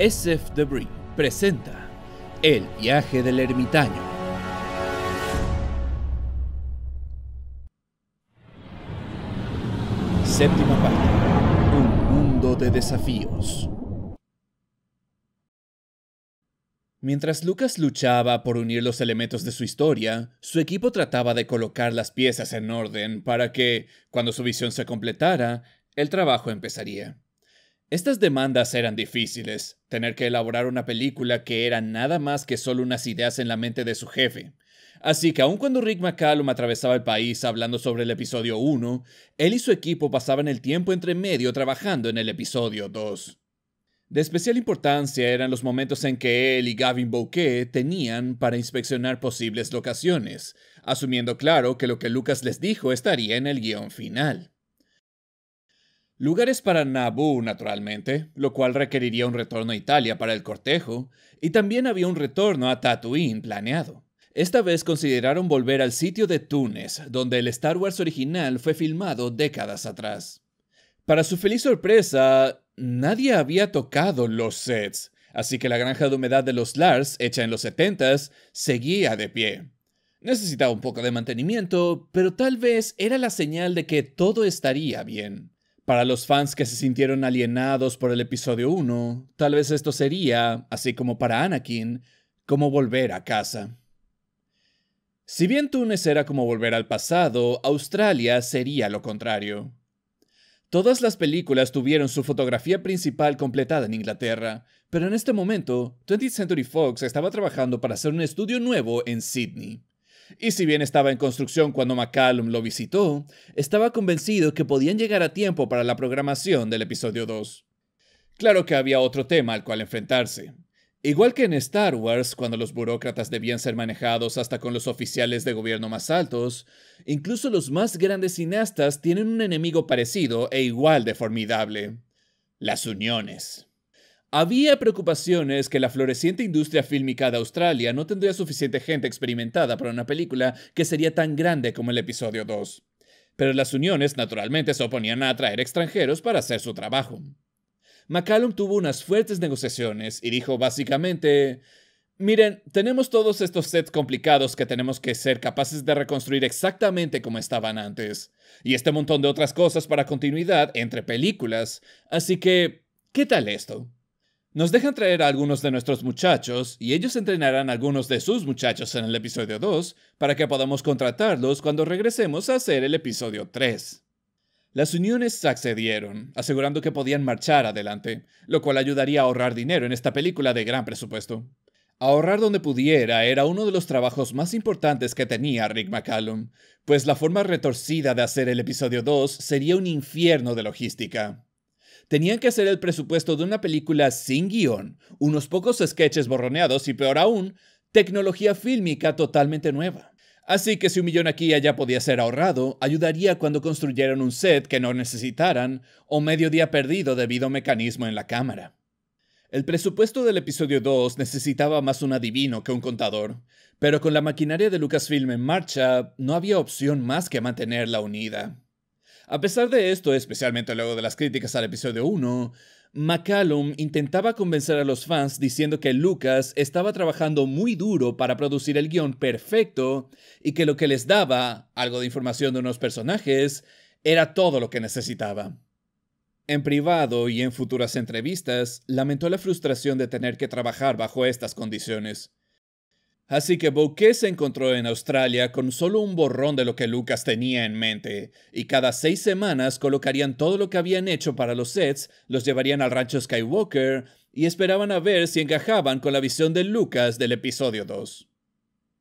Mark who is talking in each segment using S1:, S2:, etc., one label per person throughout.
S1: SF Debris presenta El viaje del ermitaño. Séptima parte. Un mundo de desafíos. Mientras Lucas luchaba por unir los elementos de su historia, su equipo trataba de colocar las piezas en orden para que, cuando su visión se completara, el trabajo empezaría. Estas demandas eran difíciles, tener que elaborar una película que era nada más que solo unas ideas en la mente de su jefe. Así que aun cuando Rick McCallum atravesaba el país hablando sobre el episodio 1, él y su equipo pasaban el tiempo entre medio trabajando en el episodio 2. De especial importancia eran los momentos en que él y Gavin Bouquet tenían para inspeccionar posibles locaciones, asumiendo claro que lo que Lucas les dijo estaría en el guión final. Lugares para Naboo, naturalmente, lo cual requeriría un retorno a Italia para el cortejo, y también había un retorno a Tatooine planeado. Esta vez consideraron volver al sitio de Túnez, donde el Star Wars original fue filmado décadas atrás. Para su feliz sorpresa, nadie había tocado los sets, así que la granja de humedad de los Lars, hecha en los 70s, seguía de pie. Necesitaba un poco de mantenimiento, pero tal vez era la señal de que todo estaría bien. Para los fans que se sintieron alienados por el episodio 1, tal vez esto sería, así como para Anakin, como volver a casa. Si bien Túnez era como volver al pasado, Australia sería lo contrario. Todas las películas tuvieron su fotografía principal completada en Inglaterra, pero en este momento, 20th Century Fox estaba trabajando para hacer un estudio nuevo en Sydney y si bien estaba en construcción cuando McCallum lo visitó, estaba convencido que podían llegar a tiempo para la programación del episodio 2. Claro que había otro tema al cual enfrentarse. Igual que en Star Wars, cuando los burócratas debían ser manejados hasta con los oficiales de gobierno más altos, incluso los más grandes cineastas tienen un enemigo parecido e igual de formidable, las uniones. Había preocupaciones que la floreciente industria fílmica de Australia no tendría suficiente gente experimentada para una película que sería tan grande como el episodio 2. Pero las uniones naturalmente se oponían a atraer extranjeros para hacer su trabajo. McCallum tuvo unas fuertes negociaciones y dijo básicamente, miren, tenemos todos estos sets complicados que tenemos que ser capaces de reconstruir exactamente como estaban antes, y este montón de otras cosas para continuidad entre películas, así que, ¿qué tal esto? Nos dejan traer a algunos de nuestros muchachos y ellos entrenarán a algunos de sus muchachos en el episodio 2 para que podamos contratarlos cuando regresemos a hacer el episodio 3. Las uniones accedieron, asegurando que podían marchar adelante, lo cual ayudaría a ahorrar dinero en esta película de gran presupuesto. Ahorrar donde pudiera era uno de los trabajos más importantes que tenía Rick McCallum, pues la forma retorcida de hacer el episodio 2 sería un infierno de logística. Tenían que hacer el presupuesto de una película sin guión, unos pocos sketches borroneados y peor aún, tecnología fílmica totalmente nueva. Así que si un millón aquí y allá podía ser ahorrado, ayudaría cuando construyeran un set que no necesitaran o medio día perdido debido a mecanismo en la cámara. El presupuesto del episodio 2 necesitaba más un adivino que un contador, pero con la maquinaria de Lucasfilm en marcha, no había opción más que mantenerla unida. A pesar de esto, especialmente luego de las críticas al episodio 1, McCallum intentaba convencer a los fans diciendo que Lucas estaba trabajando muy duro para producir el guión perfecto y que lo que les daba, algo de información de unos personajes, era todo lo que necesitaba. En privado y en futuras entrevistas, lamentó la frustración de tener que trabajar bajo estas condiciones. Así que Bouquet se encontró en Australia con solo un borrón de lo que Lucas tenía en mente, y cada seis semanas colocarían todo lo que habían hecho para los sets, los llevarían al rancho Skywalker y esperaban a ver si encajaban con la visión de Lucas del episodio 2.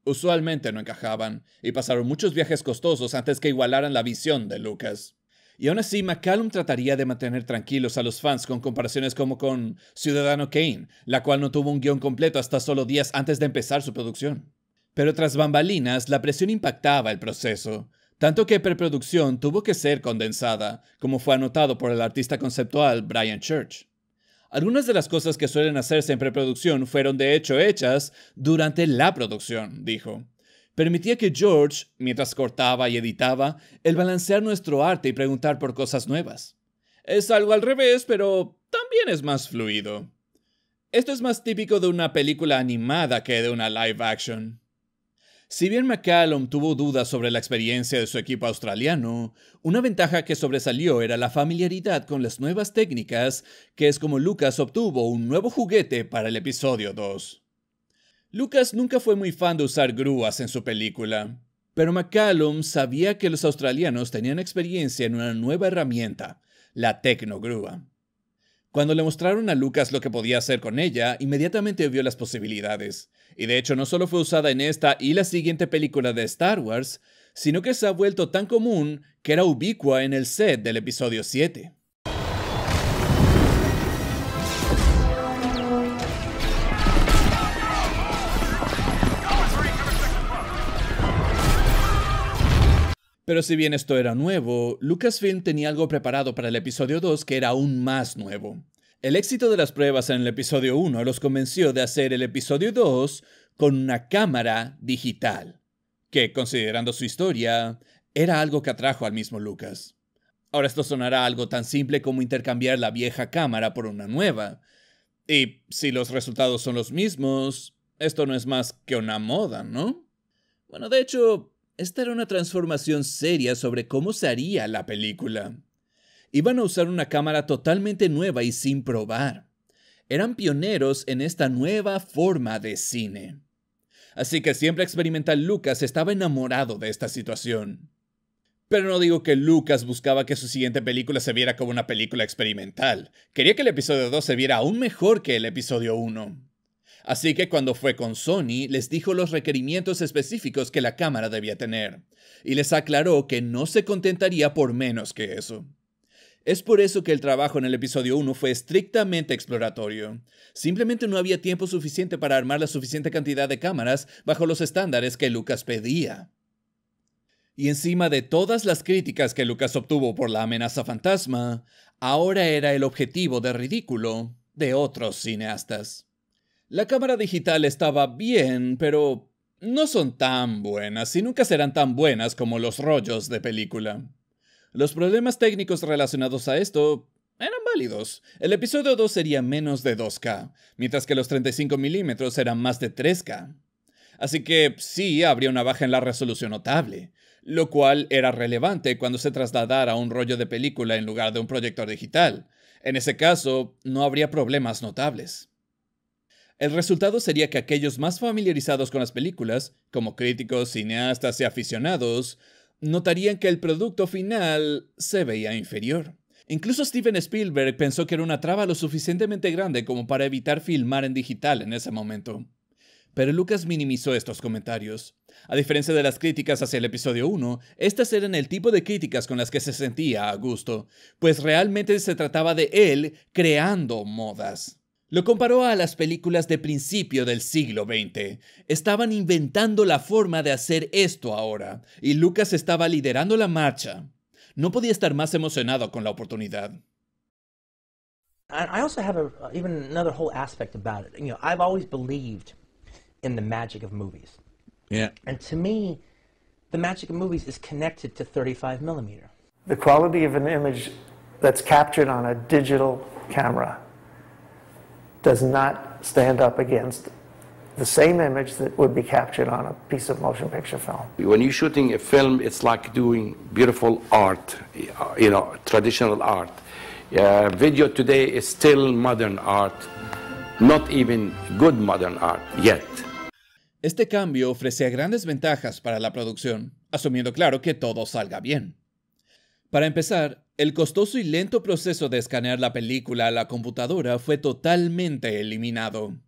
S1: Usualmente no encajaban, y pasaron muchos viajes costosos antes que igualaran la visión de Lucas. Y aún así, McCallum trataría de mantener tranquilos a los fans con comparaciones como con Ciudadano Kane, la cual no tuvo un guión completo hasta solo días antes de empezar su producción. Pero tras bambalinas, la presión impactaba el proceso, tanto que preproducción tuvo que ser condensada, como fue anotado por el artista conceptual Brian Church. Algunas de las cosas que suelen hacerse en preproducción fueron de hecho hechas durante la producción, dijo permitía que George, mientras cortaba y editaba, el balancear nuestro arte y preguntar por cosas nuevas. Es algo al revés, pero también es más fluido. Esto es más típico de una película animada que de una live action. Si bien McCallum tuvo dudas sobre la experiencia de su equipo australiano, una ventaja que sobresalió era la familiaridad con las nuevas técnicas, que es como Lucas obtuvo un nuevo juguete para el episodio 2. Lucas nunca fue muy fan de usar grúas en su película, pero McCallum sabía que los australianos tenían experiencia en una nueva herramienta, la tecnogrúa. Cuando le mostraron a Lucas lo que podía hacer con ella, inmediatamente vio las posibilidades. Y de hecho no solo fue usada en esta y la siguiente película de Star Wars, sino que se ha vuelto tan común que era ubicua en el set del episodio 7. Pero si bien esto era nuevo, Lucasfilm tenía algo preparado para el episodio 2 que era aún más nuevo. El éxito de las pruebas en el episodio 1 los convenció de hacer el episodio 2 con una cámara digital, que considerando su historia, era algo que atrajo al mismo Lucas. Ahora esto sonará algo tan simple como intercambiar la vieja cámara por una nueva. Y si los resultados son los mismos, esto no es más que una moda, ¿no? Bueno, de hecho, esta era una transformación seria sobre cómo se haría la película. Iban a usar una cámara totalmente nueva y sin probar. Eran pioneros en esta nueva forma de cine. Así que siempre experimental Lucas estaba enamorado de esta situación. Pero no digo que Lucas buscaba que su siguiente película se viera como una película experimental. Quería que el episodio 2 se viera aún mejor que el episodio 1. Así que cuando fue con Sony, les dijo los requerimientos específicos que la cámara debía tener, y les aclaró que no se contentaría por menos que eso. Es por eso que el trabajo en el episodio 1 fue estrictamente exploratorio. Simplemente no había tiempo suficiente para armar la suficiente cantidad de cámaras bajo los estándares que Lucas pedía. Y encima de todas las críticas que Lucas obtuvo por la amenaza fantasma, ahora era el objetivo de ridículo de otros cineastas. La cámara digital estaba bien, pero no son tan buenas y nunca serán tan buenas como los rollos de película. Los problemas técnicos relacionados a esto eran válidos. El episodio 2 sería menos de 2K, mientras que los 35 mm eran más de 3K. Así que sí habría una baja en la resolución notable, lo cual era relevante cuando se trasladara a un rollo de película en lugar de un proyector digital. En ese caso, no habría problemas notables. El resultado sería que aquellos más familiarizados con las películas, como críticos, cineastas y aficionados, notarían que el producto final se veía inferior. Incluso Steven Spielberg pensó que era una traba lo suficientemente grande como para evitar filmar en digital en ese momento. Pero Lucas minimizó estos comentarios. A diferencia de las críticas hacia el episodio 1, estas eran el tipo de críticas con las que se sentía a gusto, pues realmente se trataba de él creando modas. Lo comparó a las películas de principio del siglo XX. Estaban inventando la forma de hacer esto ahora, y Lucas estaba liderando la marcha. No podía estar más emocionado con la oportunidad. I also have a, even another whole aspect about it. You know, I've always believed in the magic of movies. Yeah. And to me, the magic of movies is connected to 35 millimeter. The quality of an image that's captured on a digital camera does not stand up against the same image that would be captured on a piece of motion picture film. When you're shooting a film, it's like doing beautiful art, you know, traditional art. Uh, video today is still modern art, not even good modern art yet. Este cambio ofrece grandes ventajas para la producción, asumiendo claro que todo salga bien. Para empezar, El costoso y lento proceso de escanear la película a la computadora fue totalmente eliminado.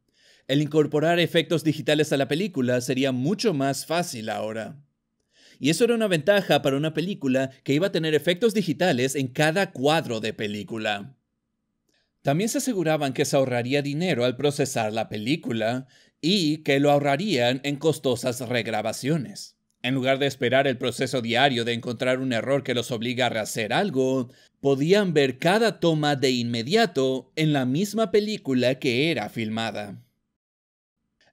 S1: El incorporar efectos digitales a la película sería mucho más fácil ahora. Y eso era una ventaja para una película que iba a tener efectos digitales en cada cuadro de película. También se aseguraban que se ahorraría dinero al procesar la película y que lo ahorrarían en costosas regrabaciones. En lugar de esperar el proceso diario de encontrar un error que los obliga a rehacer algo, podían ver cada toma de inmediato en la misma película que era filmada.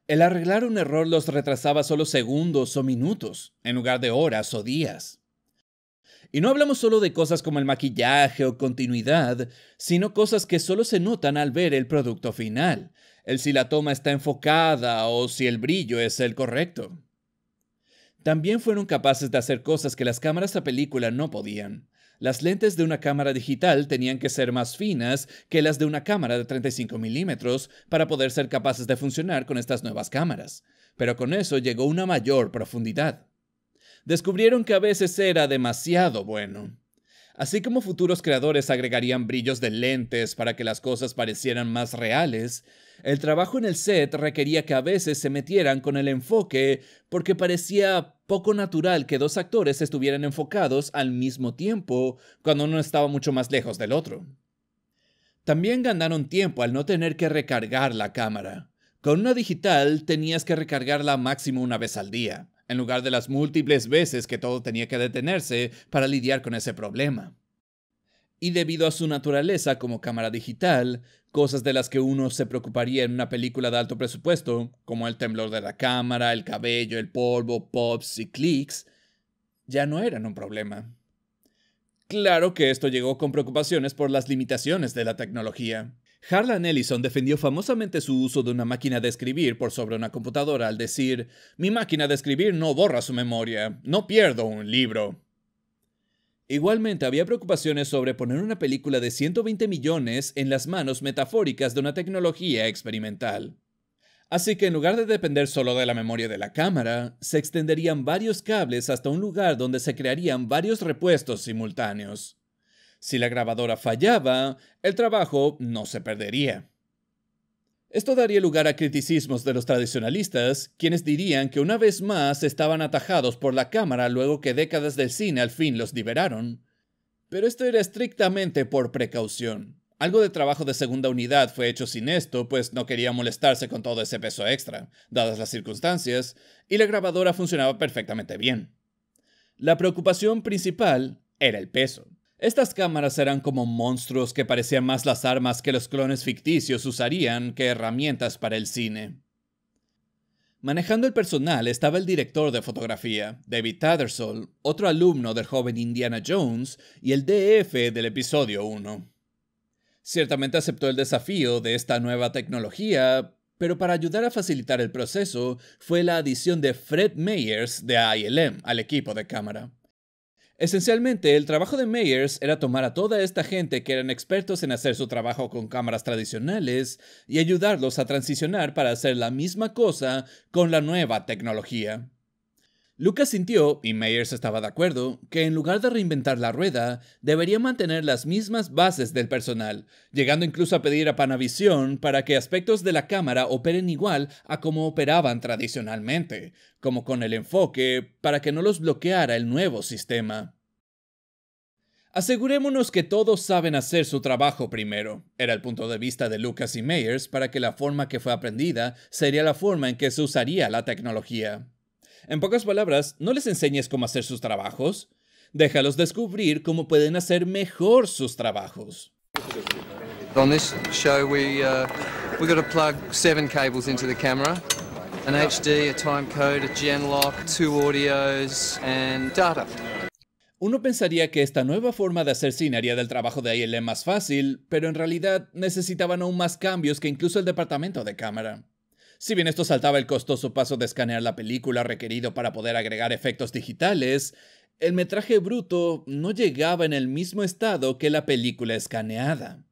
S1: El arreglar un error los retrasaba solo segundos o minutos, en lugar de horas o días. Y no hablamos solo de cosas como el maquillaje o continuidad, sino cosas que solo se notan al ver el producto final, el si la toma está enfocada o si el brillo es el correcto. También fueron capaces de hacer cosas que las cámaras a película no podían. Las lentes de una cámara digital tenían que ser más finas que las de una cámara de 35 milímetros para poder ser capaces de funcionar con estas nuevas cámaras, pero con eso llegó una mayor profundidad. Descubrieron que a veces era demasiado bueno así como futuros creadores agregarían brillos de lentes para que las cosas parecieran más reales, el trabajo en el set requería que a veces se metieran con el enfoque porque parecía poco natural que dos actores estuvieran enfocados al mismo tiempo cuando uno estaba mucho más lejos del otro. También ganaron tiempo al no tener que recargar la cámara. Con una digital tenías que recargarla máximo una vez al día en lugar de las múltiples veces que todo tenía que detenerse para lidiar con ese problema. Y debido a su naturaleza como cámara digital, cosas de las que uno se preocuparía en una película de alto presupuesto, como el temblor de la cámara, el cabello, el polvo, pops y clics, ya no eran un problema. Claro que esto llegó con preocupaciones por las limitaciones de la tecnología. Harlan Ellison defendió famosamente su uso de una máquina de escribir por sobre una computadora al decir, mi máquina de escribir no borra su memoria, no pierdo un libro. Igualmente había preocupaciones sobre poner una película de 120 millones en las manos metafóricas de una tecnología experimental. Así que en lugar de depender solo de la memoria de la cámara, se extenderían varios cables hasta un lugar donde se crearían varios repuestos simultáneos. Si la grabadora fallaba, el trabajo no se perdería. Esto daría lugar a criticismos de los tradicionalistas, quienes dirían que una vez más estaban atajados por la cámara luego que décadas del cine al fin los liberaron. Pero esto era estrictamente por precaución. Algo de trabajo de segunda unidad fue hecho sin esto, pues no quería molestarse con todo ese peso extra, dadas las circunstancias, y la grabadora funcionaba perfectamente bien. La preocupación principal era el peso. Estas cámaras eran como monstruos que parecían más las armas que los clones ficticios usarían que herramientas para el cine. Manejando el personal estaba el director de fotografía, David Tattersall, otro alumno del joven Indiana Jones y el DF del episodio 1. Ciertamente aceptó el desafío de esta nueva tecnología, pero para ayudar a facilitar el proceso fue la adición de Fred Meyers de ILM al equipo de cámara. Esencialmente, el trabajo de Meyers era tomar a toda esta gente que eran expertos en hacer su trabajo con cámaras tradicionales y ayudarlos a transicionar para hacer la misma cosa con la nueva tecnología. Lucas sintió, y Meyers estaba de acuerdo, que en lugar de reinventar la rueda, debería mantener las mismas bases del personal, llegando incluso a pedir a Panavisión para que aspectos de la cámara operen igual a como operaban tradicionalmente, como con el enfoque, para que no los bloqueara el nuevo sistema. Asegurémonos que todos saben hacer su trabajo primero. Era el punto de vista de Lucas y Meyers para que la forma que fue aprendida sería la forma en que se usaría la tecnología. En pocas palabras, no les enseñes cómo hacer sus trabajos. Déjalos descubrir cómo pueden hacer mejor sus trabajos. Uno pensaría que esta nueva forma de hacer cine haría del trabajo de ILM más fácil, pero en realidad necesitaban aún más cambios que incluso el departamento de cámara. Si bien esto saltaba el costoso paso de escanear la película requerido para poder agregar efectos digitales, el metraje bruto no llegaba en el mismo estado que la película escaneada.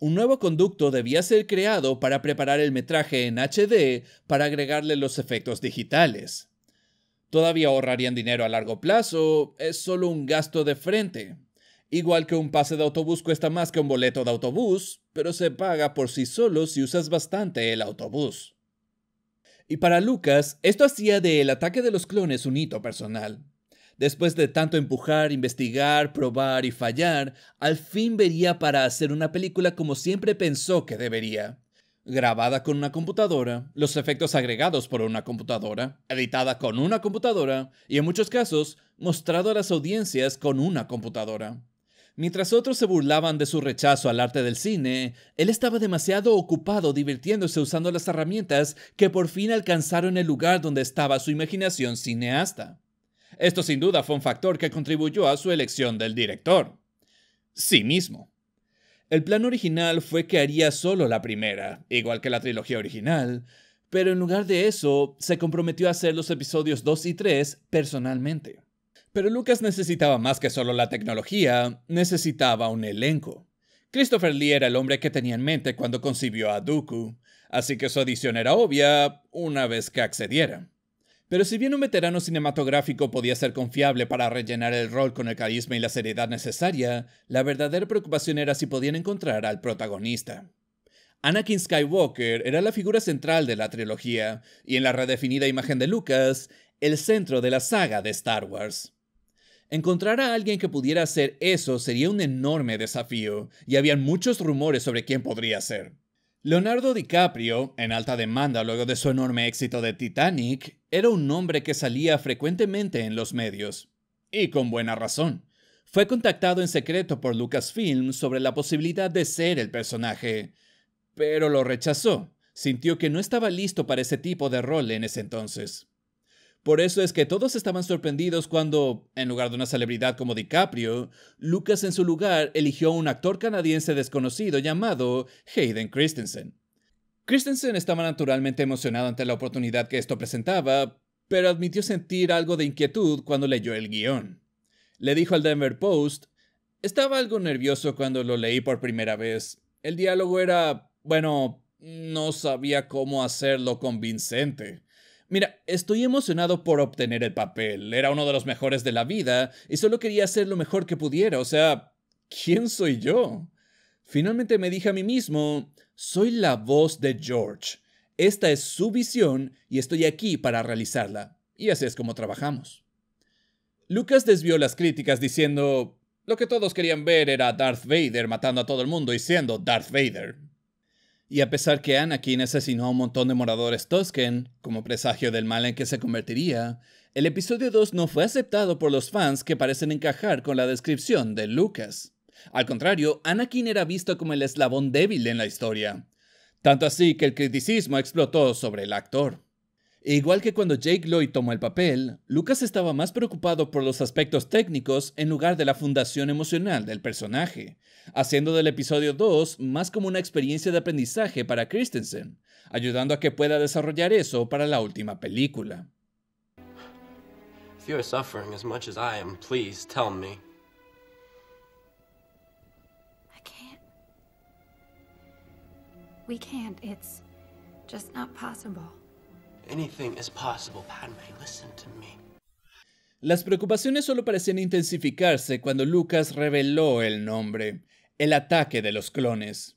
S1: Un nuevo conducto debía ser creado para preparar el metraje en HD para agregarle los efectos digitales. Todavía ahorrarían dinero a largo plazo, es solo un gasto de frente. Igual que un pase de autobús cuesta más que un boleto de autobús, pero se paga por sí solo si usas bastante el autobús. Y para Lucas, esto hacía del ataque de los clones un hito personal. Después de tanto empujar, investigar, probar y fallar, al fin vería para hacer una película como siempre pensó que debería. Grabada con una computadora, los efectos agregados por una computadora, editada con una computadora y en muchos casos mostrado a las audiencias con una computadora. Mientras otros se burlaban de su rechazo al arte del cine, él estaba demasiado ocupado divirtiéndose usando las herramientas que por fin alcanzaron el lugar donde estaba su imaginación cineasta. Esto sin duda fue un factor que contribuyó a su elección del director. Sí mismo. El plan original fue que haría solo la primera, igual que la trilogía original, pero en lugar de eso, se comprometió a hacer los episodios 2 y 3 personalmente. Pero Lucas necesitaba más que solo la tecnología, necesitaba un elenco. Christopher Lee era el hombre que tenía en mente cuando concibió a Dooku, así que su adición era obvia una vez que accediera. Pero si bien un veterano cinematográfico podía ser confiable para rellenar el rol con el carisma y la seriedad necesaria, la verdadera preocupación era si podían encontrar al protagonista. Anakin Skywalker era la figura central de la trilogía, y en la redefinida imagen de Lucas, el centro de la saga de Star Wars. Encontrar a alguien que pudiera hacer eso sería un enorme desafío, y había muchos rumores sobre quién podría ser. Leonardo DiCaprio, en alta demanda luego de su enorme éxito de Titanic, era un nombre que salía frecuentemente en los medios. Y con buena razón. Fue contactado en secreto por Lucasfilm sobre la posibilidad de ser el personaje, pero lo rechazó. Sintió que no estaba listo para ese tipo de rol en ese entonces. Por eso es que todos estaban sorprendidos cuando, en lugar de una celebridad como DiCaprio, Lucas en su lugar eligió a un actor canadiense desconocido llamado Hayden Christensen. Christensen estaba naturalmente emocionado ante la oportunidad que esto presentaba, pero admitió sentir algo de inquietud cuando leyó el guión. Le dijo al Denver Post, estaba algo nervioso cuando lo leí por primera vez. El diálogo era, bueno, no sabía cómo hacerlo convincente. Mira, estoy emocionado por obtener el papel. Era uno de los mejores de la vida y solo quería hacer lo mejor que pudiera. O sea, ¿quién soy yo? Finalmente me dije a mí mismo, soy la voz de George. Esta es su visión y estoy aquí para realizarla. Y así es como trabajamos. Lucas desvió las críticas diciendo, lo que todos querían ver era Darth Vader matando a todo el mundo y siendo Darth Vader. Y a pesar que Anakin asesinó a un montón de moradores Tusken, como presagio del mal en que se convertiría, el episodio 2 no fue aceptado por los fans que parecen encajar con la descripción de Lucas. Al contrario, Anakin era visto como el eslabón débil en la historia. Tanto así que el criticismo explotó sobre el actor igual que cuando Jake Lloyd tomó el papel, Lucas estaba más preocupado por los aspectos técnicos en lugar de la fundación emocional del personaje, haciendo del episodio 2 más como una experiencia de aprendizaje para Christensen, ayudando a que pueda desarrollar eso para la última película. you as much as I am, please tell me. We can't. It's just not possible. Anything is possible, Las preocupaciones solo parecían intensificarse cuando Lucas reveló el nombre, el ataque de los clones.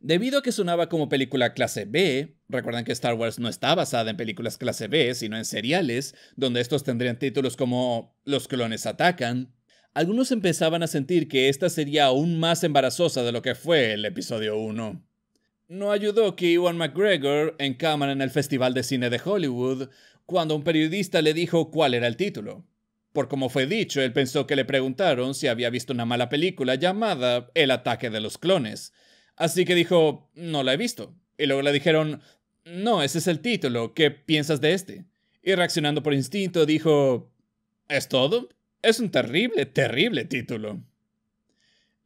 S1: Debido a que sonaba como película clase B, recuerdan que Star Wars no está basada en películas clase B, sino en seriales, donde estos tendrían títulos como Los clones atacan, algunos empezaban a sentir que esta sería aún más embarazosa de lo que fue el episodio 1. No ayudó que Iwan McGregor cámara en el Festival de Cine de Hollywood cuando un periodista le dijo cuál era el título. Por como fue dicho, él pensó que le preguntaron si había visto una mala película llamada El ataque de los clones. Así que dijo, no la he visto. Y luego le dijeron, no, ese es el título, ¿qué piensas de este? Y reaccionando por instinto dijo, ¿es todo? Es un terrible, terrible título.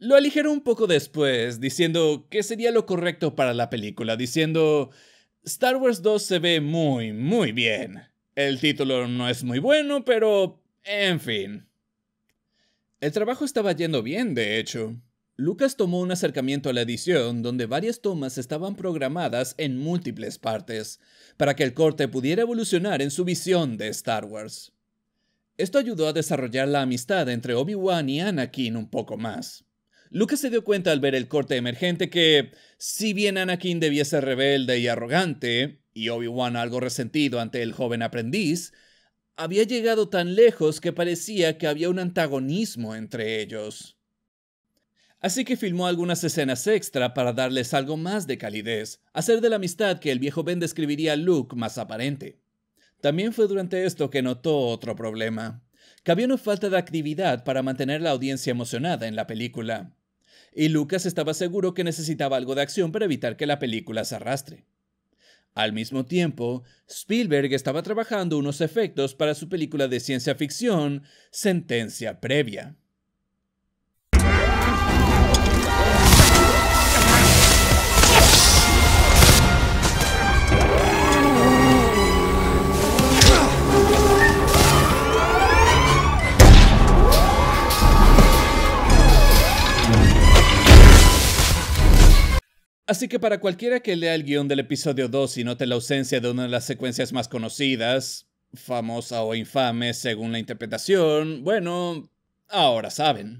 S1: Lo aligeró un poco después, diciendo que sería lo correcto para la película, diciendo, Star Wars 2 se ve muy, muy bien. El título no es muy bueno, pero... en fin. El trabajo estaba yendo bien, de hecho. Lucas tomó un acercamiento a la edición donde varias tomas estaban programadas en múltiples partes, para que el corte pudiera evolucionar en su visión de Star Wars. Esto ayudó a desarrollar la amistad entre Obi-Wan y Anakin un poco más. Luke se dio cuenta al ver el corte emergente que, si bien Anakin debía ser rebelde y arrogante, y Obi-Wan algo resentido ante el joven aprendiz, había llegado tan lejos que parecía que había un antagonismo entre ellos. Así que filmó algunas escenas extra para darles algo más de calidez, hacer de la amistad que el viejo Ben describiría a Luke más aparente. También fue durante esto que notó otro problema. Que había una falta de actividad para mantener la audiencia emocionada en la película y Lucas estaba seguro que necesitaba algo de acción para evitar que la película se arrastre. Al mismo tiempo, Spielberg estaba trabajando unos efectos para su película de ciencia ficción, Sentencia Previa. Así que para cualquiera que lea el guión del episodio 2 y note la ausencia de una de las secuencias más conocidas, famosa o infame según la interpretación, bueno, ahora saben.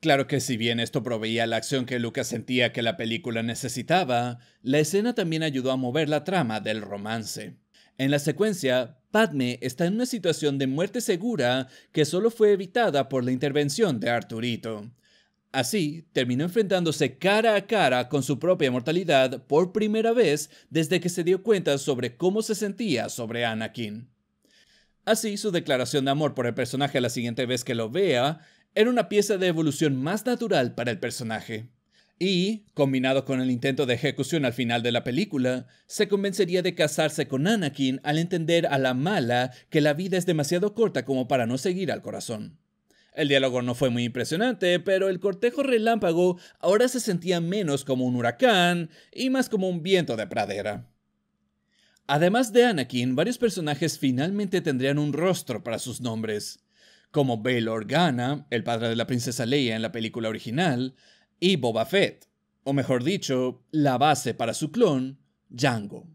S1: Claro que si bien esto proveía la acción que Lucas sentía que la película necesitaba, la escena también ayudó a mover la trama del romance. En la secuencia, Padme está en una situación de muerte segura que solo fue evitada por la intervención de Arturito. Así, terminó enfrentándose cara a cara con su propia mortalidad por primera vez desde que se dio cuenta sobre cómo se sentía sobre Anakin. Así, su declaración de amor por el personaje la siguiente vez que lo vea era una pieza de evolución más natural para el personaje. Y, combinado con el intento de ejecución al final de la película, se convencería de casarse con Anakin al entender a la mala que la vida es demasiado corta como para no seguir al corazón. El diálogo no fue muy impresionante, pero el cortejo relámpago ahora se sentía menos como un huracán y más como un viento de pradera. Además de Anakin, varios personajes finalmente tendrían un rostro para sus nombres, como Bail Organa, el padre de la princesa Leia en la película original, y Boba Fett, o mejor dicho, la base para su clon, Django.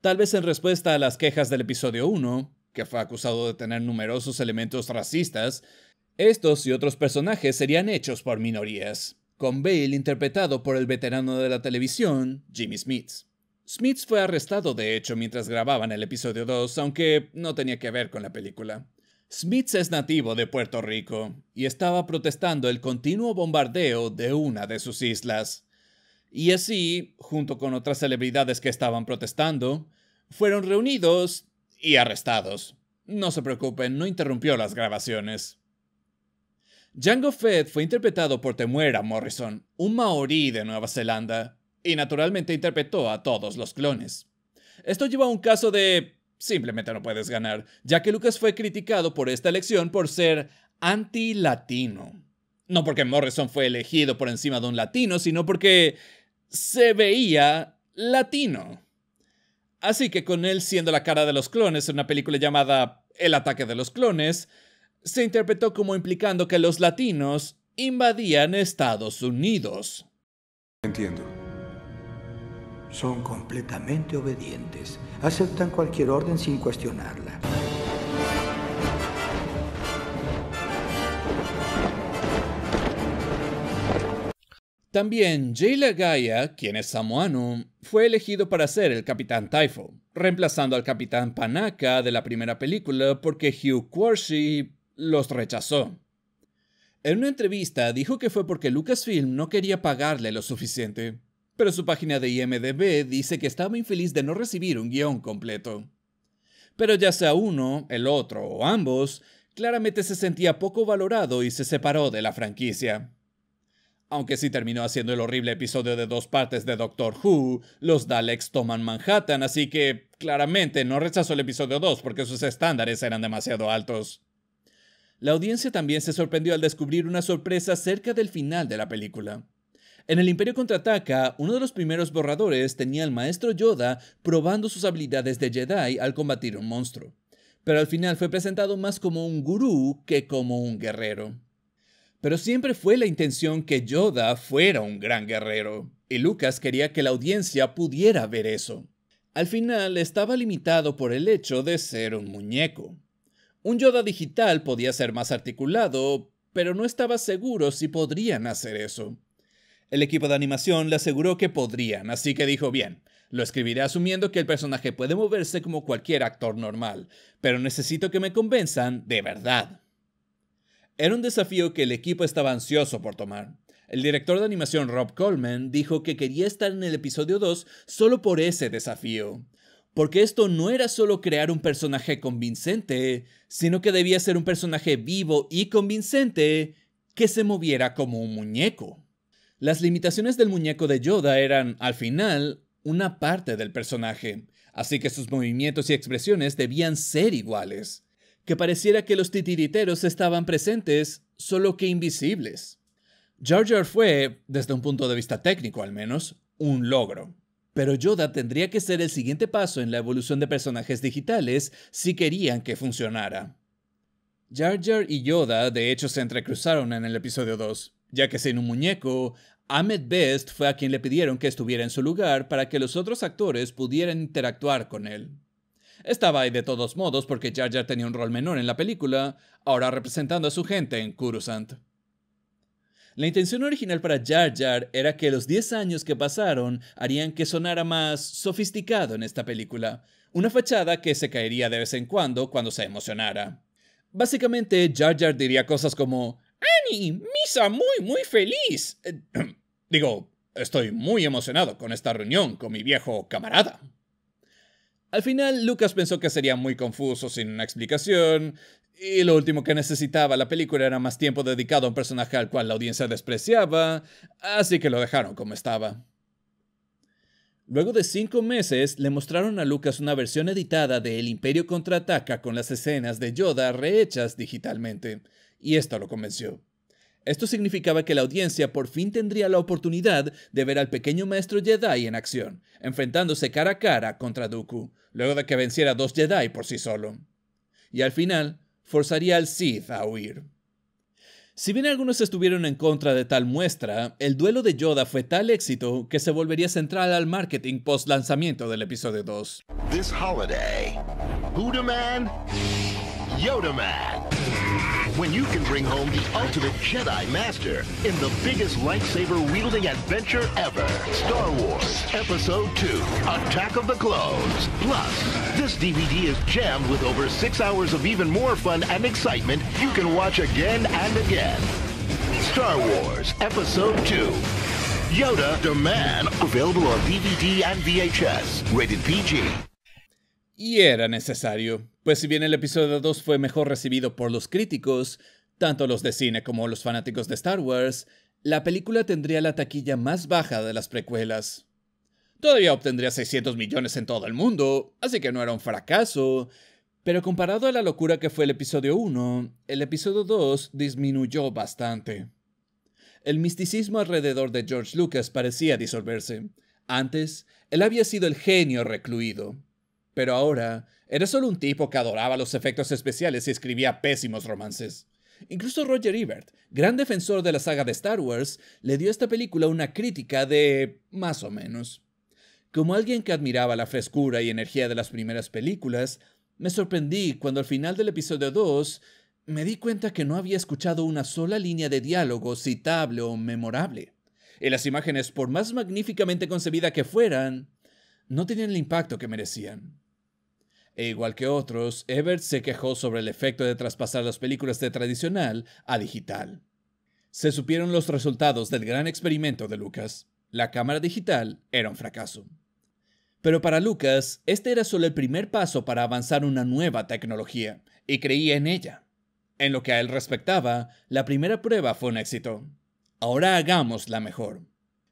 S1: Tal vez en respuesta a las quejas del episodio 1, que fue acusado de tener numerosos elementos racistas, estos y otros personajes serían hechos por minorías, con Bale interpretado por el veterano de la televisión, Jimmy Smith. Smith fue arrestado de hecho mientras grababan el episodio 2, aunque no tenía que ver con la película. Smith es nativo de Puerto Rico y estaba protestando el continuo bombardeo de una de sus islas. Y así, junto con otras celebridades que estaban protestando, fueron reunidos y arrestados. No se preocupen, no interrumpió las grabaciones. Django Fett fue interpretado por Temuera Morrison, un maorí de Nueva Zelanda, y naturalmente interpretó a todos los clones. Esto lleva a un caso de simplemente no puedes ganar, ya que Lucas fue criticado por esta elección por ser anti-latino. No porque Morrison fue elegido por encima de un latino, sino porque se veía latino. Así que con él siendo la cara de los clones en una película llamada El ataque de los clones, se interpretó como implicando que los latinos invadían Estados Unidos. Entiendo. Son completamente obedientes. Aceptan cualquier orden sin cuestionarla. También Jayla Gaia, quien es samoano, fue elegido para ser el Capitán Typho, reemplazando al Capitán Panaka de la primera película porque Hugh Quarshie los rechazó. En una entrevista dijo que fue porque Lucasfilm no quería pagarle lo suficiente pero su página de IMDB dice que estaba infeliz de no recibir un guión completo. Pero ya sea uno, el otro o ambos, claramente se sentía poco valorado y se separó de la franquicia. Aunque sí terminó haciendo el horrible episodio de dos partes de Doctor Who, los Daleks toman Manhattan, así que claramente no rechazó el episodio 2 porque sus estándares eran demasiado altos. La audiencia también se sorprendió al descubrir una sorpresa cerca del final de la película. En el Imperio Contraataca, uno de los primeros borradores tenía al maestro Yoda probando sus habilidades de Jedi al combatir un monstruo, pero al final fue presentado más como un gurú que como un guerrero. Pero siempre fue la intención que Yoda fuera un gran guerrero, y Lucas quería que la audiencia pudiera ver eso. Al final estaba limitado por el hecho de ser un muñeco. Un Yoda digital podía ser más articulado, pero no estaba seguro si podrían hacer eso. El equipo de animación le aseguró que podrían, así que dijo bien. Lo escribiré asumiendo que el personaje puede moverse como cualquier actor normal, pero necesito que me convenzan de verdad. Era un desafío que el equipo estaba ansioso por tomar. El director de animación Rob Coleman dijo que quería estar en el episodio 2 solo por ese desafío. Porque esto no era solo crear un personaje convincente, sino que debía ser un personaje vivo y convincente que se moviera como un muñeco. Las limitaciones del muñeco de Yoda eran, al final, una parte del personaje, así que sus movimientos y expresiones debían ser iguales. Que pareciera que los titiriteros estaban presentes, solo que invisibles. Jar Jar fue, desde un punto de vista técnico al menos, un logro. Pero Yoda tendría que ser el siguiente paso en la evolución de personajes digitales si querían que funcionara. Jar Jar y Yoda de hecho se entrecruzaron en el episodio 2, ya que sin un muñeco, Ahmed Best fue a quien le pidieron que estuviera en su lugar para que los otros actores pudieran interactuar con él. Estaba ahí de todos modos porque Jar Jar tenía un rol menor en la película, ahora representando a su gente en Coruscant. La intención original para Jar Jar era que los 10 años que pasaron harían que sonara más sofisticado en esta película, una fachada que se caería de vez en cuando cuando se emocionara. Básicamente, Jar Jar diría cosas como Annie, misa muy muy feliz. Digo, estoy muy emocionado con esta reunión con mi viejo camarada. Al final, Lucas pensó que sería muy confuso sin una explicación, y lo último que necesitaba la película era más tiempo dedicado a un personaje al cual la audiencia despreciaba, así que lo dejaron como estaba. Luego de cinco meses, le mostraron a Lucas una versión editada de El Imperio contraataca con las escenas de Yoda rehechas digitalmente, y esto lo convenció. Esto significaba que la audiencia por fin tendría la oportunidad de ver al pequeño maestro Jedi en acción, enfrentándose cara a cara contra Dooku, luego de que venciera a dos Jedi por sí solo. Y al final, forzaría al Sith a huir. Si bien algunos estuvieron en contra de tal muestra, el duelo de Yoda fue tal éxito que se volvería central al marketing post lanzamiento del episodio 2. This when you can bring home the ultimate Jedi Master in the biggest lightsaber-wielding adventure ever. Star Wars Episode 2, Attack of the Clones. Plus, this DVD is jammed with over six hours of even more fun and excitement you can watch again and again. Star Wars Episode 2, Yoda the Man, available on DVD and VHS, rated PG. Y era necesario. Pues si bien el episodio 2 fue mejor recibido por los críticos, tanto los de cine como los fanáticos de Star Wars, la película tendría la taquilla más baja de las precuelas. Todavía obtendría 600 millones en todo el mundo, así que no era un fracaso, pero comparado a la locura que fue el episodio 1, el episodio 2 disminuyó bastante. El misticismo alrededor de George Lucas parecía disolverse. Antes, él había sido el genio recluido, pero ahora era solo un tipo que adoraba los efectos especiales y escribía pésimos romances. Incluso Roger Ebert, gran defensor de la saga de Star Wars, le dio a esta película una crítica de más o menos. Como alguien que admiraba la frescura y energía de las primeras películas, me sorprendí cuando al final del episodio 2 me di cuenta que no había escuchado una sola línea de diálogo citable o memorable. Y las imágenes, por más magníficamente concebidas que fueran, no tenían el impacto que merecían. E igual que otros, Ebert se quejó sobre el efecto de traspasar las películas de tradicional a digital. Se supieron los resultados del gran experimento de Lucas. La cámara digital era un fracaso. Pero para Lucas, este era solo el primer paso para avanzar una nueva tecnología, y creía en ella. En lo que a él respectaba, la primera prueba fue un éxito. Ahora hagamos la mejor.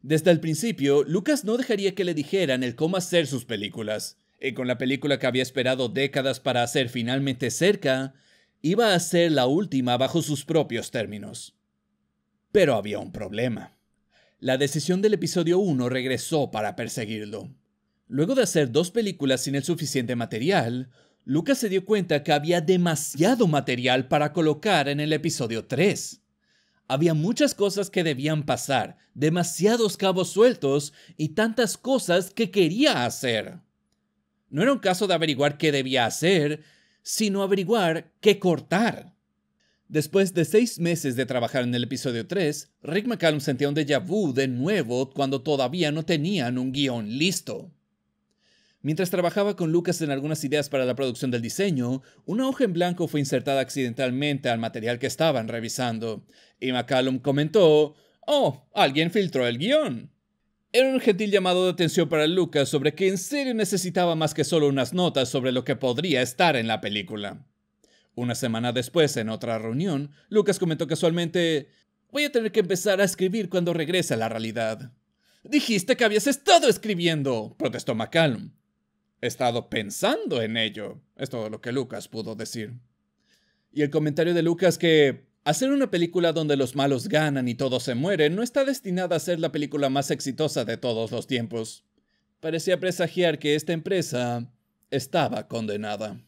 S1: Desde el principio, Lucas no dejaría que le dijeran el cómo hacer sus películas y eh, con la película que había esperado décadas para hacer finalmente cerca, iba a ser la última bajo sus propios términos. Pero había un problema. La decisión del episodio 1 regresó para perseguirlo. Luego de hacer dos películas sin el suficiente material, Lucas se dio cuenta que había demasiado material para colocar en el episodio 3. Había muchas cosas que debían pasar, demasiados cabos sueltos y tantas cosas que quería hacer. No era un caso de averiguar qué debía hacer, sino averiguar qué cortar. Después de seis meses de trabajar en el episodio 3, Rick McCallum sentía un déjà vu de nuevo cuando todavía no tenían un guión listo. Mientras trabajaba con Lucas en algunas ideas para la producción del diseño, una hoja en blanco fue insertada accidentalmente al material que estaban revisando, y McCallum comentó, Oh, alguien filtró el guión. Era un gentil llamado de atención para Lucas sobre que en serio necesitaba más que solo unas notas sobre lo que podría estar en la película. Una semana después, en otra reunión, Lucas comentó casualmente, voy a tener que empezar a escribir cuando regrese a la realidad. Dijiste que habías estado escribiendo, protestó McCallum. He estado pensando en ello, es todo lo que Lucas pudo decir. Y el comentario de Lucas que Hacer una película donde los malos ganan y todos se mueren no está destinada a ser la película más exitosa de todos los tiempos. Parecía presagiar que esta empresa estaba condenada.